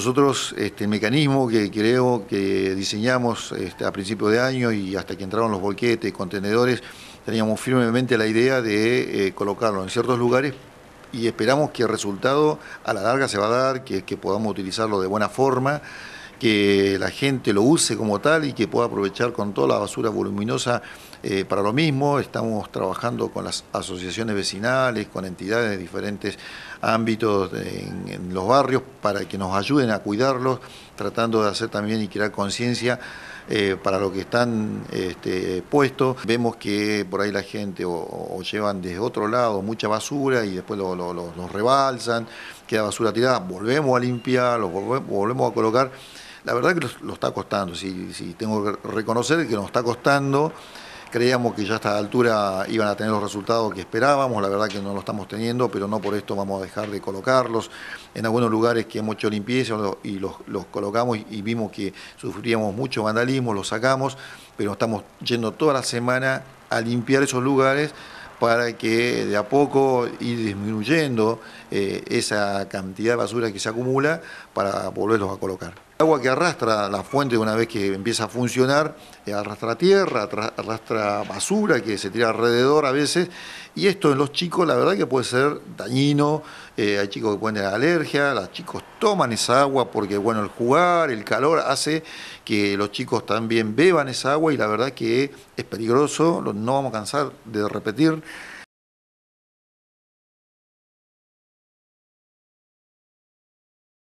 Nosotros, este, el mecanismo que creo que diseñamos este, a principios de año y hasta que entraron los bolquetes, contenedores, teníamos firmemente la idea de eh, colocarlo en ciertos lugares y esperamos que el resultado a la larga se va a dar, que podamos utilizarlo de buena forma que la gente lo use como tal y que pueda aprovechar con toda la basura voluminosa eh, para lo mismo. Estamos trabajando con las asociaciones vecinales, con entidades de diferentes ámbitos en, los barrios para que nos ayuden a cuidarlos, tratando de hacer también y crear conciencia. Eh, para lo que están este, puestos. Vemos que por ahí la gente o, llevan desde otro lado mucha basura y después los rebalsan, queda basura tirada, volvemos a limpiar, los volvemos a colocar. La verdad que lo está costando, si, tengo que reconocer que nos está costando. Creíamos que ya a esta altura iban a tener los resultados que esperábamos, la verdad que no lo estamos teniendo, pero no por esto vamos a dejar de colocarlos. En algunos lugares que hemos hecho limpieza y los, colocamos y vimos que sufríamos mucho vandalismo, los sacamos, pero estamos yendo toda la semana a limpiar esos lugares para que de a poco ir disminuyendo eh, esa cantidad de basura que se acumula para volverlos a colocar agua que arrastra la fuente una vez que empieza a funcionar, eh, arrastra tierra, arrastra basura que se tira alrededor a veces, y esto en los chicos la verdad que puede ser dañino, eh, hay chicos que pueden tener alergia, los chicos toman esa agua porque bueno, el jugar, el calor hace que los chicos también beban esa agua y la verdad que es peligroso, no vamos a cansar de repetir